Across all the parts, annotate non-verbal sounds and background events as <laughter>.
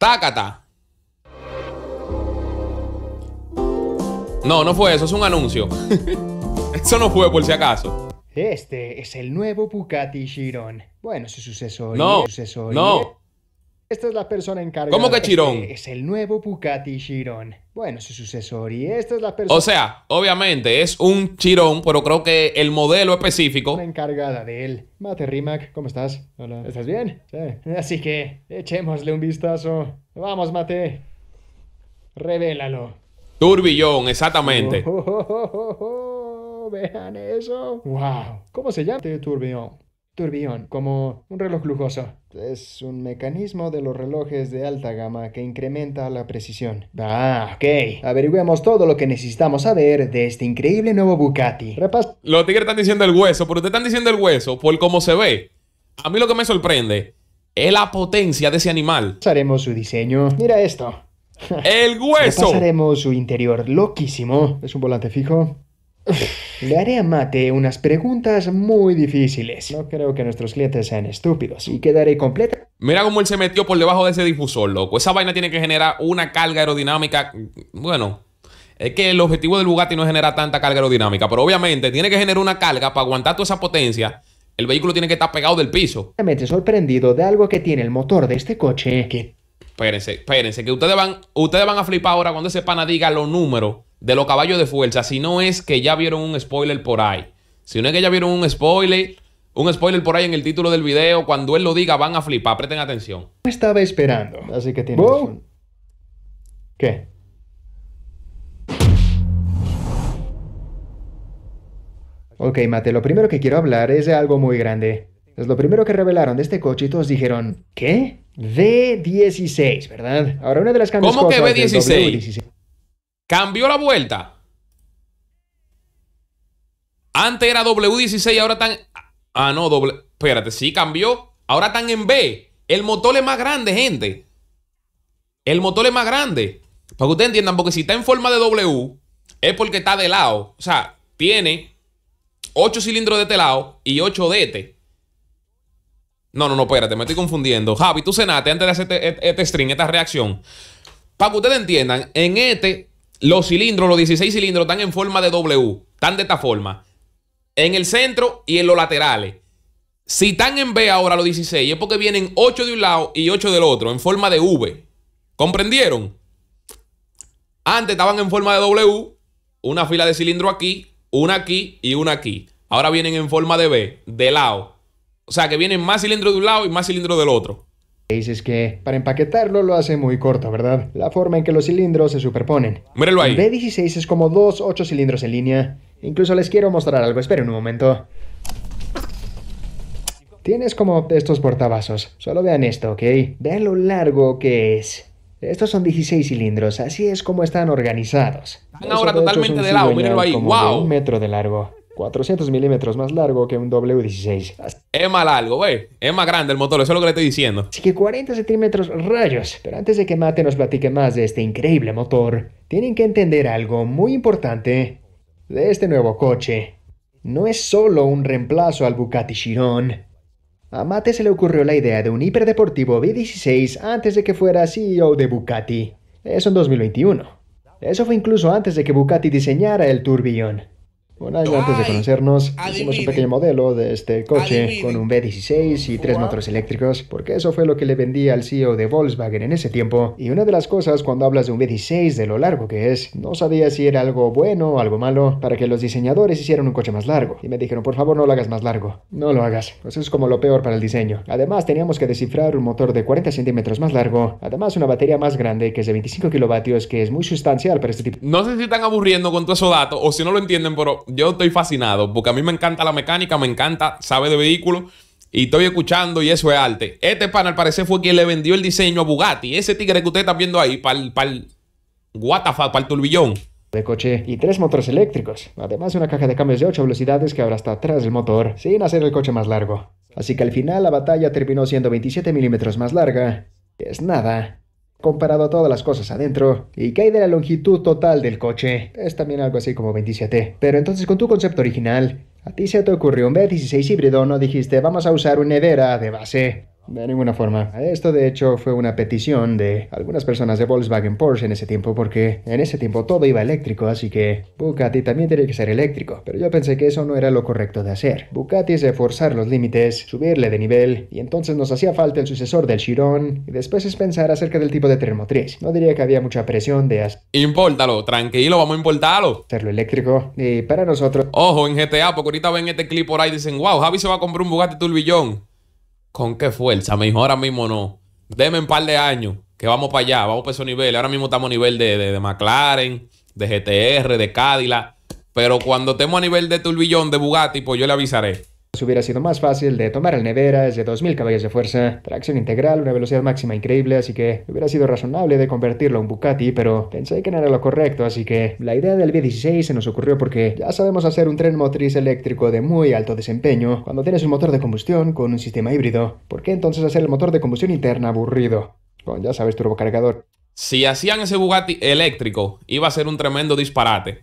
Tácata. No, no fue eso, es un anuncio. <laughs> eso no fue por si acaso. Este es el nuevo Bugatti Chiron. Bueno, su sucesor. No, su sucesor. No. Esta es la persona encargada. ¿Cómo que Chirón? es el nuevo Pucati Chirón. Bueno, su sucesor. Y esta es la persona. O sea, obviamente es un Chirón, pero creo que el modelo específico. La encargada de él. Mate Rimac, ¿cómo estás? Hola. ¿Estás bien? Sí. Así que echémosle un vistazo. Vamos, Mate. Revélalo. Turbillón, exactamente. Oh, oh, oh, Vean eso. Wow. ¿Cómo se llama este turbillón? turbión como un reloj lujoso. Es un mecanismo de los relojes de alta gama que incrementa la precisión. Ah, ok. Averigüemos todo lo que necesitamos saber de este increíble nuevo Bucati. Repas. Los tigres están diciendo el hueso, pero ustedes están diciendo el hueso por cómo se ve. A mí lo que me sorprende es la potencia de ese animal. Haremos su diseño. Mira esto. ¡El <laughs> hueso! Pasaremos su interior, loquísimo. Es un volante fijo. Le haré a Mate unas preguntas muy difíciles. No creo que nuestros clientes sean estúpidos. Y quedaré completa. Mira cómo él se metió por debajo de ese difusor, loco. Esa vaina tiene que generar una carga aerodinámica. Bueno, es que el objetivo del Bugatti no es generar tanta carga aerodinámica. Pero obviamente tiene que generar una carga para aguantar toda esa potencia. El vehículo tiene que estar pegado del piso. mete sorprendido de algo que tiene el motor de este coche. Espérense, espérense, que ustedes van, ustedes van a flipar ahora cuando ese pana diga los números de los caballos de fuerza, si no es que ya vieron un spoiler por ahí. Si no es que ya vieron un spoiler, un spoiler por ahí en el título del video, cuando él lo diga van a flipar, presten atención. No estaba esperando. Así que tienes ¿Qué? Ok, Mate, lo primero que quiero hablar es de algo muy grande. Es lo primero que revelaron de este coche y todos dijeron, ¿qué? V16, ¿verdad? Ahora una de las canciones. ¿Cómo que V16? Cambió la vuelta. Antes era W16, ahora están. Ah, no, doble. Espérate, sí cambió. Ahora están en B. El motor es más grande, gente. El motor es más grande. Para que ustedes entiendan, porque si está en forma de W, es porque está de lado. O sea, tiene 8 cilindros de este lado y 8 de este. No, no, no, espérate, me estoy confundiendo. Javi, tú cenate antes de hacer este, este, este string, esta reacción. Para que ustedes entiendan, en este los cilindros, los 16 cilindros, están en forma de W. Están de esta forma. En el centro y en los laterales. Si están en B ahora los 16, es porque vienen 8 de un lado y 8 del otro, en forma de V. ¿Comprendieron? Antes estaban en forma de W, una fila de cilindro aquí, una aquí y una aquí. Ahora vienen en forma de B, de lado. O sea que vienen más cilindros de un lado y más cilindros del otro es que para empaquetarlo lo hace muy corto, ¿verdad? La forma en que los cilindros se superponen. Míralo ahí. El B16 es como dos ocho cilindros en línea. Incluso les quiero mostrar algo, esperen un momento. Tienes como estos portavasos. Solo vean esto, ¿ok? Vean lo largo que es. Estos son 16 cilindros, así es como están organizados. Están ahora totalmente de lado, mírenlo ahí, wow. un metro de largo. 400 milímetros más largo que un W16. Hasta es más largo, güey. Es más grande el motor, eso es lo que le estoy diciendo. Así que 40 centímetros rayos. Pero antes de que Mate nos platique más de este increíble motor, tienen que entender algo muy importante de este nuevo coche. No es solo un reemplazo al Bucati Chiron. A Mate se le ocurrió la idea de un hiperdeportivo V16 antes de que fuera CEO de Bucati. Eso en 2021. Eso fue incluso antes de que Bucati diseñara el turbillón bueno, antes de conocernos, hicimos un pequeño modelo de este coche con un B16 y tres motores eléctricos, porque eso fue lo que le vendía al CEO de Volkswagen en ese tiempo. Y una de las cosas cuando hablas de un B16, de lo largo que es, no sabía si era algo bueno o algo malo, para que los diseñadores hicieran un coche más largo. Y me dijeron, por favor, no lo hagas más largo. No lo hagas. Pues eso es como lo peor para el diseño. Además, teníamos que descifrar un motor de 40 centímetros más largo, además una batería más grande que es de 25 kilovatios, que es muy sustancial para este tipo. No sé si están aburriendo con todo eso dato o si no lo entienden, pero yo estoy fascinado porque a mí me encanta la mecánica, me encanta, sabe de vehículos y estoy escuchando y eso es arte. Este pan al parecer fue quien le vendió el diseño a Bugatti, ese tigre que usted está viendo ahí, para el, WTF, para el turbillón de coche y tres motores eléctricos, además de una caja de cambios de 8 velocidades que habrá hasta atrás del motor, sin hacer el coche más largo. Así que al final la batalla terminó siendo 27 milímetros más larga, es nada, comparado a todas las cosas adentro. ¿Y que hay de la longitud total del coche? Es también algo así como 27. Pero entonces con tu concepto original, a ti se te ocurrió un B16 híbrido, no dijiste vamos a usar una nevera de base de ninguna forma. Esto de hecho fue una petición de algunas personas de Volkswagen Porsche en ese tiempo porque en ese tiempo todo iba eléctrico, así que Bugatti también tenía que ser eléctrico. Pero yo pensé que eso no era lo correcto de hacer. Bugatti es forzar los límites, subirle de nivel, y entonces nos hacía falta el sucesor del Chiron, y después es pensar acerca del tipo de termotriz. No diría que había mucha presión de hacer... Impórtalo, tranquilo, vamos a importarlo. Hacerlo eléctrico, y para nosotros... Ojo, en GTA, porque ahorita ven este clip por ahí y dicen, wow, Javi se va a comprar un Bugatti Turbillón. ¿Con qué fuerza? Mejor ahora mismo no. Deme un par de años, que vamos para allá, vamos para esos nivel. Ahora mismo estamos a nivel de, de, de McLaren, de GTR, de Cadillac. Pero cuando estemos a nivel de turbillón, de Bugatti, pues yo le avisaré hubiera sido más fácil de tomar el nevera, es de 2000 caballos de fuerza, tracción integral, una velocidad máxima increíble, así que hubiera sido razonable de convertirlo en un Bucati, pero pensé que no era lo correcto, así que la idea del b 16 se nos ocurrió porque ya sabemos hacer un tren motriz eléctrico de muy alto desempeño cuando tienes un motor de combustión con un sistema híbrido. ¿Por qué entonces hacer el motor de combustión interna aburrido? Con, ya sabes, cargador? Si hacían ese Bugatti eléctrico, iba a ser un tremendo disparate.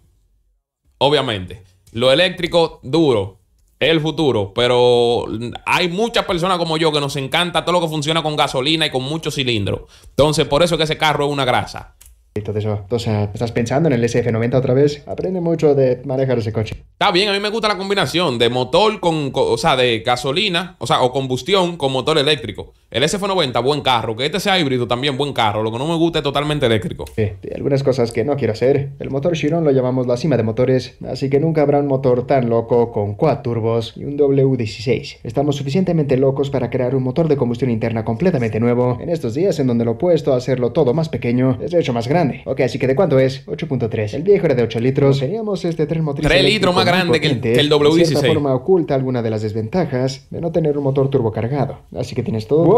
Obviamente. Lo eléctrico duro, el futuro, pero hay muchas personas como yo que nos encanta todo lo que funciona con gasolina y con muchos cilindros. Entonces, por eso que ese carro es una grasa. Entonces, ah, estás pensando en el SF90 otra vez. Aprende mucho de manejar ese coche. Está bien, a mí me gusta la combinación de motor con o sea, de gasolina, o sea, o combustión con motor eléctrico. El SF90, buen carro. Que este sea híbrido también, buen carro. Lo que no me gusta es totalmente eléctrico. Sí, este, hay algunas cosas que no quiero hacer. El motor Chiron lo llamamos la cima de motores, así que nunca habrá un motor tan loco con 4 turbos y un W16. Estamos suficientemente locos para crear un motor de combustión interna completamente nuevo en estos días en donde lo opuesto a hacerlo todo más pequeño es de hecho más grande. Ok, así que ¿de cuánto es? 8.3. El viejo era de 8 litros. Teníamos este tren motriz. 3 litros más grande que el, W16. De cierta forma oculta alguna de las desventajas de no tener un motor turbo cargado Así que tienes todo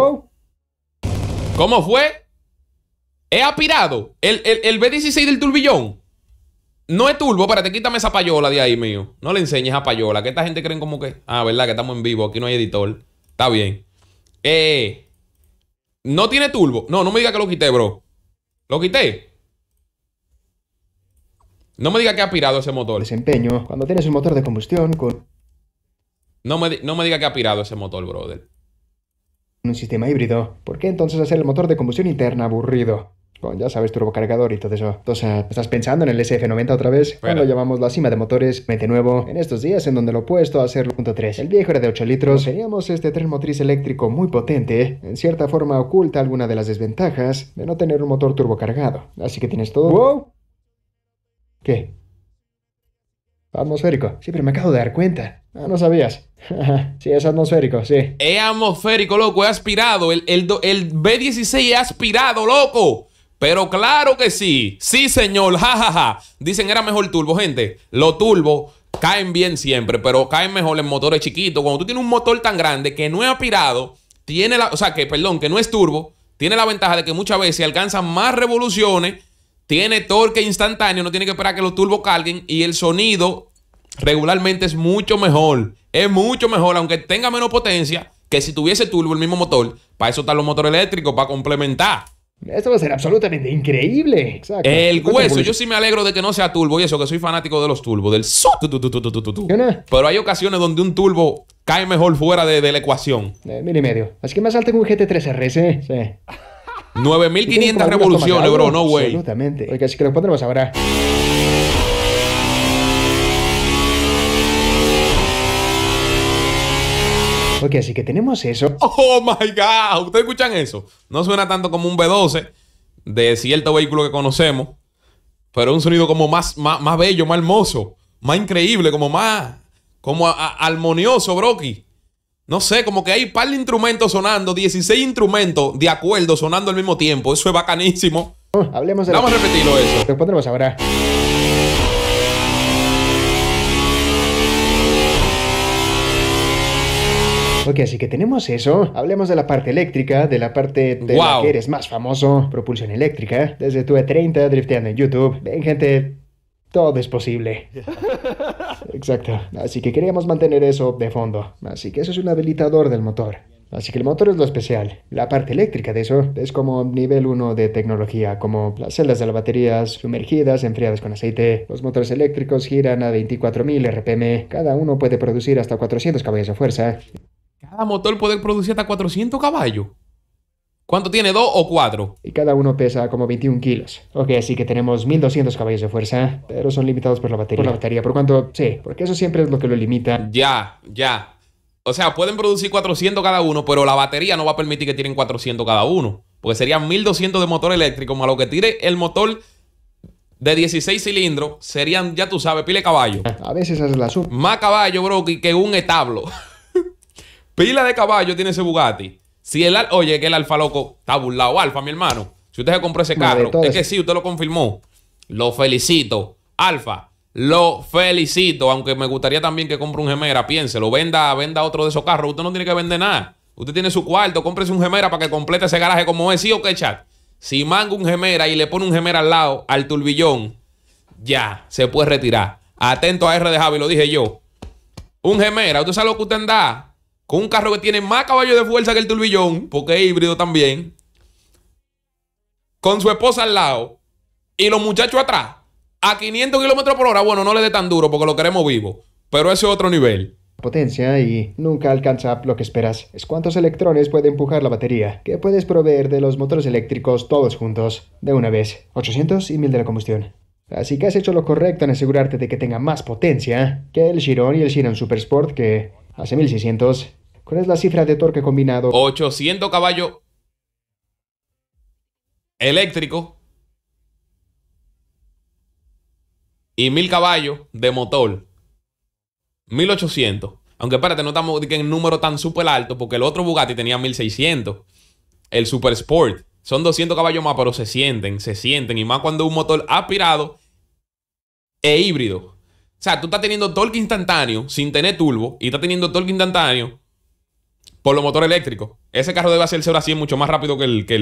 ¿Cómo fue? He apirado. El, B16 del turbillón. No es turbo, espérate, quítame esa payola de ahí, mío. No le enseñes a payola, que esta gente creen como que. Ah, verdad, que estamos en vivo, aquí no hay editor. Está bien. Eh. No tiene turbo. No, no me diga que lo quité, bro. Lo quité. No me diga que ha pirado ese motor. Desempeño. Cuando tienes un motor de combustión con. No me, no me diga que ha pirado ese motor, brother un sistema híbrido, ¿por qué entonces hacer el motor de combustión interna aburrido? Con, ya sabes, turbocargador y todo eso. O sea, ¿estás pensando en el SF90 otra vez? Cuando llamamos la cima de motores, mete nuevo, en estos días en donde lo he puesto a ser punto 3. El viejo era de 8 litros, teníamos este tren motriz eléctrico muy potente, en cierta forma oculta alguna de las desventajas de no tener un motor turbocargado. Así que tienes todo... ¡Wow! ¿Qué? Atmosférico. Sí, pero me acabo de dar cuenta. Ah, no sabías. <laughs> sí, es atmosférico, sí. Es atmosférico, loco. He aspirado. El, el, B16 aspirado, loco. Pero claro que sí. Sí, señor. jajaja. <laughs> Ja, ja. Dicen era mejor turbo, gente. Los turbo caen bien siempre, pero caen mejor en motores chiquitos. Cuando tú tienes un motor tan grande que no es aspirado, tiene la, o sea, que, perdón, que no es turbo, tiene la ventaja de que muchas veces alcanzan más revoluciones tiene torque instantáneo, no tiene que esperar que los turbos carguen y el sonido regularmente es mucho mejor. Es mucho mejor, aunque tenga menos potencia que si tuviese turbo el mismo motor. Para eso están los motores eléctricos, para complementar. Esto va a ser absolutamente increíble. Exacto. El hueso, yo sí me alegro de que no sea turbo y eso, que soy fanático de los turbos, del su, tu, Pero hay ocasiones donde un turbo cae mejor fuera de, la ecuación. De eh, mil y medio. Así que más alto que un GT3 RS. sí. Sí. 9500 revoluciones, bro, no güey. Absolutamente. Oiga, así que lo pondremos ahora. Ok, así que tenemos eso. Oh my god, ¿ustedes escuchan eso? No suena tanto como un B12 de cierto vehículo que conocemos, pero un sonido como más, más, bello, más hermoso, más increíble, como más, como armonioso, Brocky. No sé, como que hay un par de instrumentos sonando, 16 instrumentos de acuerdo sonando al mismo tiempo. Eso es bacanísimo. hablemos de Vamos a repetirlo eso. Lo pondremos ahora. Ok, así que tenemos eso. Hablemos de la parte eléctrica, de la parte de que eres más famoso, propulsión eléctrica, desde tu E30 drifteando en YouTube. Ven, gente, todo es posible. <laughs> Exacto. Así que queríamos mantener eso de fondo. Así que eso es un habilitador del motor. Así que el motor es lo especial. La parte eléctrica de eso es como nivel 1 de tecnología, como las celdas de las baterías sumergidas, enfriadas con aceite. Los motores eléctricos giran a 24.000 RPM. Cada uno puede producir hasta 400 caballos de fuerza. ¿Cada motor puede producir hasta 400 caballos? ¿Cuánto tiene? ¿Dos o cuatro? Y cada uno pesa como 21 kilos. Ok, así que tenemos 1200 caballos de fuerza, pero son limitados por la batería. Por la batería, por cuanto, sí, porque eso siempre es lo que lo limita. Ya, ya. O sea, pueden producir 400 cada uno, pero la batería no va a permitir que tienen 400 cada uno. Porque serían 1200 de motor eléctrico, más lo que tire el motor de 16 cilindros, serían, ya tú sabes, pile caballo. A veces es la suma. Más caballo, bro, que, que un establo. <laughs> pila de caballo tiene ese Bugatti. Si el oye, que el alfa loco está burlado, alfa, mi hermano. Si usted se compró ese carro, es que sí, usted lo confirmó. Lo felicito. Alfa, lo felicito. Aunque me gustaría también que compre un gemera, piénselo. Venda, venda otro de esos carros. Usted no tiene que vender nada. Usted tiene su cuarto, cómprese un gemera para que complete ese garaje como es, sí o qué chat. Si manga un gemera y le pone un gemera al lado, al turbillón, ya se puede retirar. Atento a R de Javi, lo dije yo. Un gemera, usted sabe lo que usted anda con un carro que tiene más caballos de fuerza que el turbillón, porque es híbrido también, con su esposa al lado y los muchachos atrás, a 500 kilómetros por hora, bueno, no le dé tan duro porque lo queremos vivo, pero ese es otro nivel potencia y nunca alcanza lo que esperas. Es cuántos electrones puede empujar la batería, que puedes proveer de los motores eléctricos todos juntos, de una vez, 800 y 1000 de la combustión. Así que has hecho lo correcto en asegurarte de que tenga más potencia que el Chiron y el Chiron Supersport que hace 1600 ¿Cuál es la cifra de torque combinado? 800 caballos eléctrico y 1000 caballos de motor. 1800. Aunque espérate, no estamos en número tan súper alto porque el otro Bugatti tenía 1600. El Super Sport. Son 200 caballos más, pero se sienten, se sienten. Y más cuando un motor aspirado e híbrido. O sea, tú estás teniendo torque instantáneo sin tener turbo y estás teniendo torque instantáneo por lo motor eléctrico, Ese carro debe hacerse 0 a 100 mucho más rápido que el, que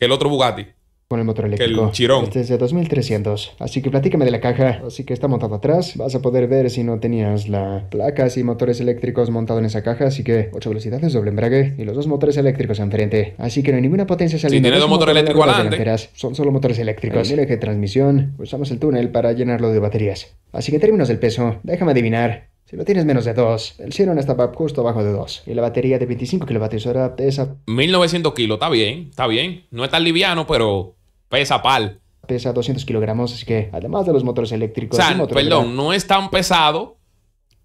el, otro Bugatti. Con el motor eléctrico. Que el Chirón. Este es de 2300. Así que platícame de la caja. Así que está montado atrás. Vas a poder ver si no tenías la placas y motores eléctricos montados en esa caja. Así que 8 velocidades, doble embrague y los dos motores eléctricos enfrente. Así que no hay ninguna potencia saliendo. Si tiene dos motores eléctricos adelante. Son solo motores eléctricos. eje de transmisión. Usamos el túnel para llenarlo de baterías. Así que en términos del peso, déjame adivinar. Si lo tienes menos de 2, el Chiron está justo abajo de 2. Y la batería de 25 kilovatios hora pesa... 1900 kilos, está bien, está bien. No es tan liviano, pero pesa pal. Pesa 200 kilogramos, así que además de los motores eléctricos... O perdón, no es tan pesado,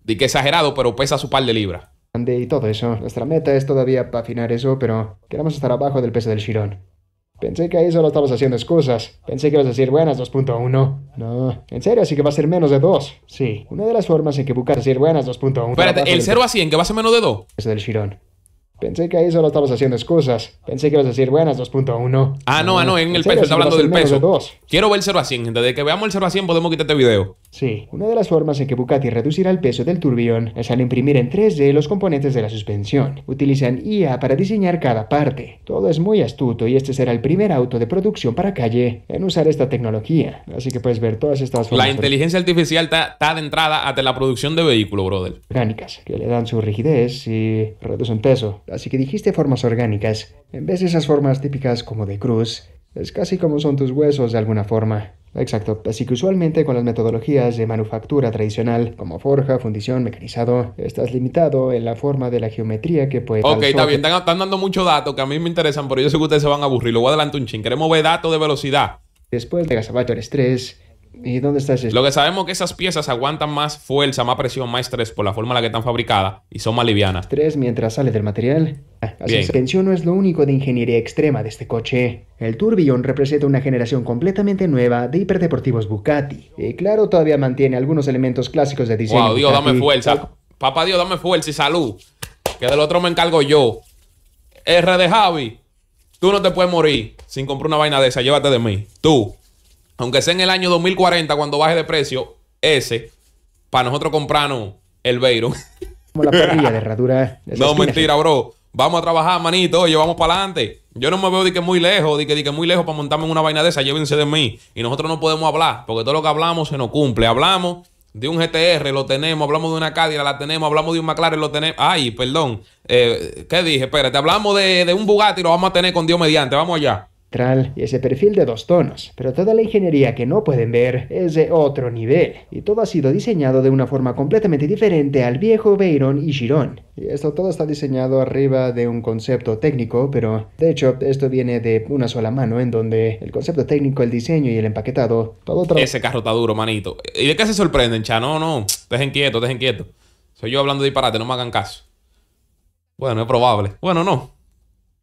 de que exagerado, pero pesa su pal de libra. Y todo eso. Nuestra meta es todavía para afinar eso, pero queremos estar abajo del peso del Chiron. Pensé que ahí solo estabas haciendo excusas. Pensé que ibas a decir, buenas 2.1. No, en serio, así que va a ser menos de 2. Sí. Una de las formas en que buscas decir buenas 2.1. Espérate, ¿el 0 a 100 que va a ser menos de 2? Es del Shiron. Pensé que ahí solo estamos haciendo excusas. Pensé que ibas a decir, buenas 2.1. Ah, no, ah, no, en, el peso, está hablando del peso. Quiero ver el 0 a 100, Desde que veamos el 0 a 100 podemos quitar este video. Sí, una de las formas en que Bucati reducirá el peso del turbión es al imprimir en 3D los componentes de la suspensión. Utilizan IA para diseñar cada parte. Todo es muy astuto y este será el primer auto de producción para calle en usar esta tecnología. Así que puedes ver todas estas formas. La inteligencia artificial está de entrada hasta la producción de vehículos, brother. Mecánicas, que le dan su rigidez y reducen peso. Así que dijiste formas orgánicas, en vez de esas formas típicas como de cruz. Es casi como son tus huesos de alguna forma. Exacto, así que usualmente con las metodologías de manufactura tradicional, como forja, fundición, mecanizado, estás limitado en la forma de la geometría que puede... Ok, está bien, están, dando mucho dato que a mí me interesan, pero yo sé que ustedes se van a aburrir, luego adelante un chin, queremos ver datos de velocidad. Después de Gazabacho estrés ¿Y dónde está ese? Lo que sabemos es que esas piezas aguantan más fuerza, más presión, más estrés por la forma en la que están fabricadas y son más livianas. Estrés mientras sale del material. Ah, así no es lo único de ingeniería extrema de este coche. El Tourbillon representa una generación completamente nueva de hiperdeportivos Bucati. Y claro, todavía mantiene algunos elementos clásicos de diseño. Wow, Dios, dame fuerza. Papá Dios, dame fuerza y salud. Que del otro me encargo yo. R de Javi, tú no te puedes morir sin comprar una vaina de esa. Llévate de mí. Tú aunque sea en el año 2040 cuando baje de precio, ese, para nosotros comprarnos el Veyron. Como la de herradura. Eh, no, mentira, bro. Vamos a trabajar, manito. Llevamos vamos para adelante. Yo no me veo de que muy lejos, de que, muy lejos para montarme en una vaina de esa. Llévense de mí. Y nosotros no podemos hablar, porque todo lo que hablamos se nos cumple. Hablamos de un GTR, lo tenemos. Hablamos de una Cadillac, la tenemos. Hablamos de un McLaren, lo tenemos. Ay, perdón. Eh, ¿Qué dije? Espérate. Hablamos de, de un Bugatti, lo vamos a tener con Dios mediante. Vamos allá y ese perfil de dos tonos, pero toda la ingeniería que no pueden ver es de otro nivel, y todo ha sido diseñado de una forma completamente diferente al viejo Veyron y Girón. Y esto todo está diseñado arriba de un concepto técnico, pero de hecho esto viene de una sola mano, en donde el concepto técnico, el diseño y el empaquetado, todo Ese carro está duro, manito. ¿Y de qué se sorprenden, cha? No, no, dejen quieto, dejen quieto. Soy yo hablando de disparate, no me hagan caso. Bueno, es probable. Bueno, no.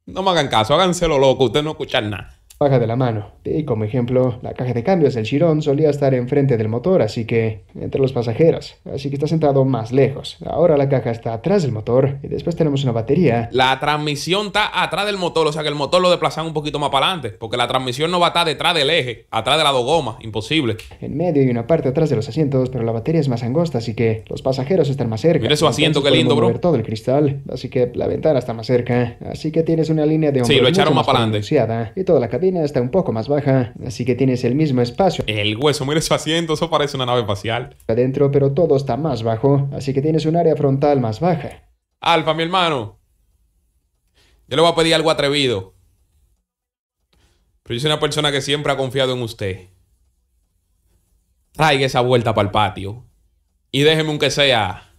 No me hagan caso, háganse loco, ustedes no escuchan nada. Baja de la mano. Y como ejemplo, la caja de cambios del Chirón solía estar enfrente del motor, así que entre los pasajeros. Así que está sentado más lejos. Ahora la caja está atrás del motor y después tenemos una batería. La transmisión está atrás del motor, o sea que el motor lo desplazan un poquito más para adelante, porque la transmisión no va a estar detrás del eje, atrás de la dogoma, imposible. En medio y una parte atrás de los asientos, pero la batería es más angosta, así que los pasajeros están más cerca. Mira su asiento qué lindo, bro. todo el cristal, así que la ventana está más cerca, así que tienes una línea de Sí, lo echaron más, para adelante. Y toda la cadena. Está un poco más baja, así que tienes el mismo espacio. El hueso, mira ese asiento, eso parece una nave espacial. Adentro, pero todo está más bajo, así que tienes un área frontal más baja. Alfa, mi hermano. Yo le voy a pedir algo atrevido. Pero yo soy una persona que siempre ha confiado en usted. Traiga esa vuelta para el patio. Y déjeme, que sea,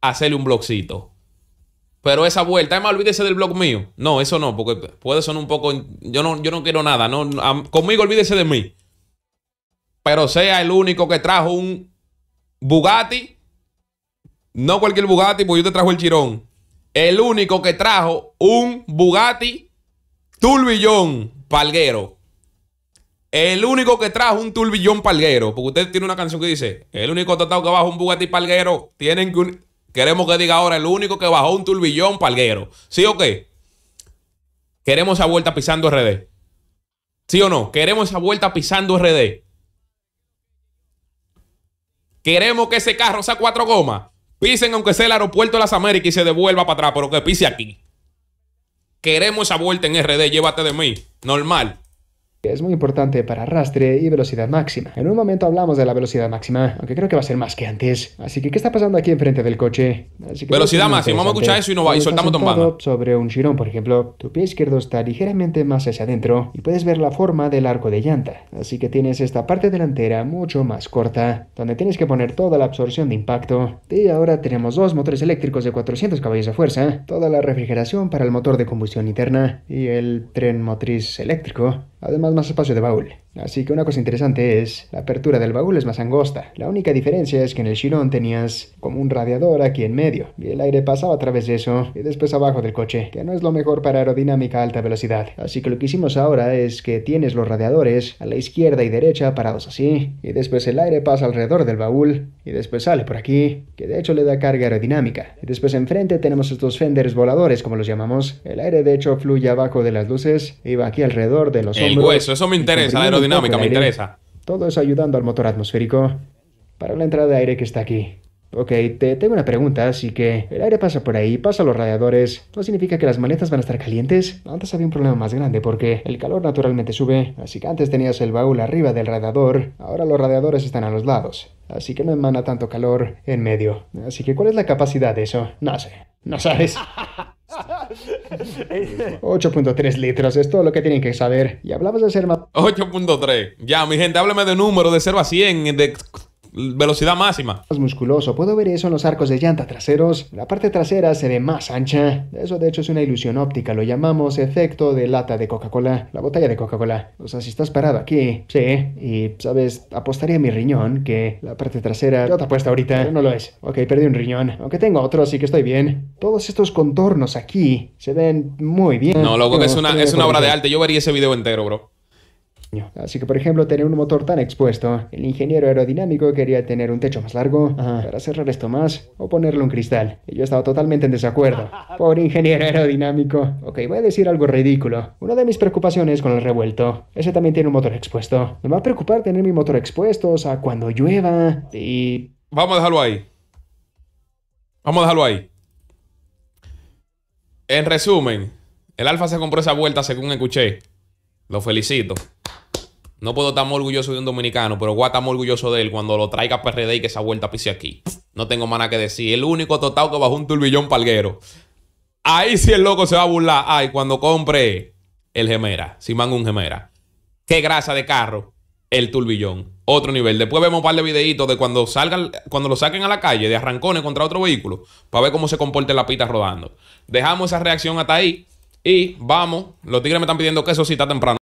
hacerle un bloxito. Pero esa vuelta, además, olvídese del blog mío. No, eso no, porque puede sonar un poco. Yo no, yo no quiero nada. No, conmigo olvídese de mí. Pero sea el único que trajo un Bugatti. No cualquier Bugatti, porque yo te trajo el chirón. El único que trajo un Bugatti Turbillón Palguero. El único que trajo un turbillón palguero. Porque usted tiene una canción que dice: El único tratado que baja un Bugatti palguero. Tienen que. Un... Queremos que diga ahora el único que bajó un turbillón, Palguero. ¿Sí o qué? Queremos esa vuelta pisando RD. ¿Sí o no? Queremos esa vuelta pisando RD. Queremos que ese carro, sea cuatro gomas, pisen aunque sea el aeropuerto de las Américas y se devuelva para atrás, pero que pise aquí. Queremos esa vuelta en RD, llévate de mí. Normal es muy importante para arrastre y velocidad máxima. En un momento hablamos de la velocidad máxima, aunque creo que va a ser más que antes. Así que, ¿qué está pasando aquí enfrente del coche? velocidad máxima, vamos a escuchar eso y, no va, y soltamos tombada. Sobre un chirón por ejemplo, tu pie izquierdo está ligeramente más hacia adentro y puedes ver la forma del arco de llanta. Así que tienes esta parte delantera mucho más corta, donde tienes que poner toda la absorción de impacto. Y ahora tenemos dos motores eléctricos de 400 caballos de fuerza, toda la refrigeración para el motor de combustión interna y el tren motriz eléctrico. Además, más espacio de baúl. Así que una cosa interesante es, la apertura del baúl es más angosta. La única diferencia es que en el Chiron tenías como un radiador aquí en medio, y el aire pasaba a través de eso y después abajo del coche, que no es lo mejor para aerodinámica a alta velocidad. Así que lo que hicimos ahora es que tienes los radiadores a la izquierda y derecha parados así, y después el aire pasa alrededor del baúl, y después sale por aquí, que de hecho le da carga aerodinámica. Y después enfrente tenemos estos fenders voladores, como los llamamos. El aire de hecho fluye abajo de las luces y va aquí alrededor de los... Eh, el hueso, eso me interesa, la aerodinámica me interesa. Todo es ayudando al motor atmosférico para la entrada de aire que está aquí. Ok, te tengo una pregunta, así que el aire pasa por ahí, pasa los radiadores. ¿No significa que las maletas van a estar calientes? Antes había un problema más grande porque el calor naturalmente sube, así que antes tenías el baúl arriba del radiador, ahora los radiadores están a los lados, así que no emana tanto calor en medio. Así que ¿cuál es la capacidad de eso? No sé. No sabes. 8.3 litros, es todo lo que tienen que saber. Y hablamos de ser más... 8.3. Ya, mi gente, háblame de número, de 0 a 100, de velocidad máxima. Es musculoso, puedo ver eso en los arcos de llanta traseros. La parte trasera se ve más ancha. Eso de hecho es una ilusión óptica, lo llamamos efecto de lata de Coca-Cola, la botella de Coca-Cola. O sea, si estás parado aquí, sí, y sabes, apostaría mi riñón que la parte trasera... Yo te apuesto ahorita, no lo es. Ok, perdí un riñón, aunque tengo otro, así que estoy bien. Todos estos contornos aquí se ven muy bien. No, loco, que es una, es una obra de arte. Yo vería ese video entero, bro. Así que, por ejemplo, tener un motor tan expuesto, el ingeniero aerodinámico quería tener un techo más largo para cerrar esto más o ponerle un cristal. Y yo estaba totalmente en desacuerdo. <laughs> Por ingeniero aerodinámico. Ok, voy a decir algo ridículo. Una de mis preocupaciones con el revuelto. Ese también tiene un motor expuesto. Me va a preocupar tener mi motor expuesto, o sea, cuando llueva y... Vamos a dejarlo ahí. Vamos a dejarlo ahí. En resumen, el Alfa se compró esa vuelta según escuché. Lo felicito. No puedo estar muy orgulloso de un dominicano, pero voy a orgulloso de él cuando lo traiga a PRD y que esa vuelta pise aquí. No tengo más nada que decir. El único total que bajó un turbillón palguero. Ahí sí el loco se va a burlar. Ay, cuando compre el gemera, si mango un gemera. Qué grasa de carro el turbillón. Otro nivel. Después vemos un par de videitos de cuando salgan, cuando lo saquen a la calle de arrancones contra otro vehículo para ver cómo se comporta la pita rodando. Dejamos esa reacción hasta ahí y vamos. Los tigres me están pidiendo que eso sí está temprano.